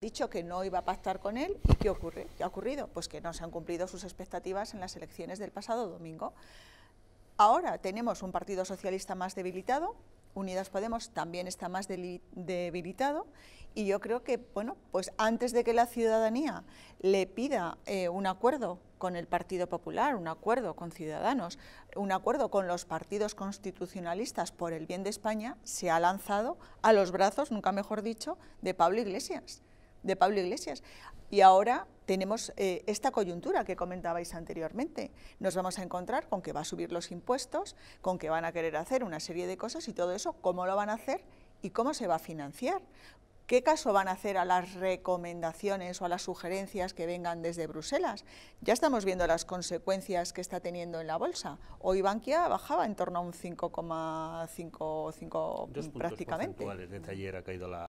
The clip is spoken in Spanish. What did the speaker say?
dicho que no iba a pactar con él. qué ocurre? ¿Qué ha ocurrido? Pues que no se han cumplido sus expectativas en las elecciones del pasado domingo. Ahora tenemos un Partido Socialista más debilitado, Unidas Podemos también está más debilitado y yo creo que, bueno, pues antes de que la ciudadanía le pida eh, un acuerdo con el Partido Popular, un acuerdo con Ciudadanos, un acuerdo con los partidos constitucionalistas por el bien de España, se ha lanzado a los brazos, nunca mejor dicho, de Pablo Iglesias de Pablo Iglesias. Y ahora tenemos eh, esta coyuntura que comentabais anteriormente. Nos vamos a encontrar con que va a subir los impuestos, con que van a querer hacer una serie de cosas y todo eso, cómo lo van a hacer y cómo se va a financiar. ¿Qué caso van a hacer a las recomendaciones o a las sugerencias que vengan desde Bruselas? Ya estamos viendo las consecuencias que está teniendo en la bolsa. Hoy Bankia bajaba en torno a un 5,5 prácticamente. Dos puntos ha caído la,